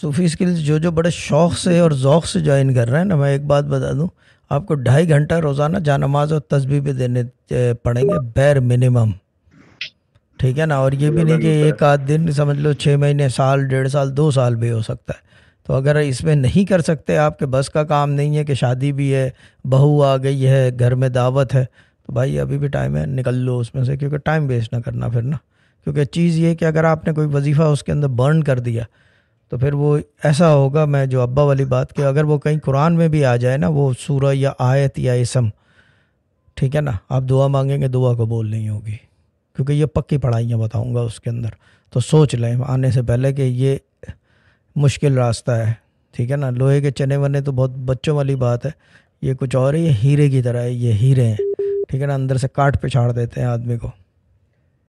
सूफ़ी skills जो जो बड़े शौक़ से और ओक़ से ज्वाइन कर रहे हैं ना मैं एक बात बता दूँ आपको ढाई घंटा रोज़ाना नमाज और तस्बी भी देने पड़ेंगे बैर मिनिमम ठीक है ना और ये भी नहीं कि एक आध दिन समझ लो छः महीने साल डेढ़ साल दो साल भी हो सकता है तो अगर इसमें नहीं कर सकते आपके बस का काम नहीं है कि शादी भी है बहू आ गई है घर में दावत है तो भाई अभी भी टाइम है निकल लो उसमें से क्योंकि टाइम वेस्ट ना करना फिर ना क्योंकि चीज़ ये कि अगर आपने कोई वजीफ़ा उसके अंदर बर्न कर दिया तो फिर वो ऐसा होगा मैं जो अब्बा वाली बात कि अगर वो कहीं कुरान में भी आ जाए ना वो सूरह या आयत या इसम ठीक है ना आप दुआ मांगेंगे दुआ कबूल नहीं होगी क्योंकि ये पक्की पढ़ाइयाँ बताऊँगा उसके अंदर तो सोच लें आने से पहले कि ये मुश्किल रास्ता है ठीक है ना लोहे के चने वने तो बहुत बच्चों वाली बात है ये कुछ और ही ये हीरे की तरह है ये हीरे हैं ठीक है ना अंदर से काट पिछाड़ देते हैं आदमी को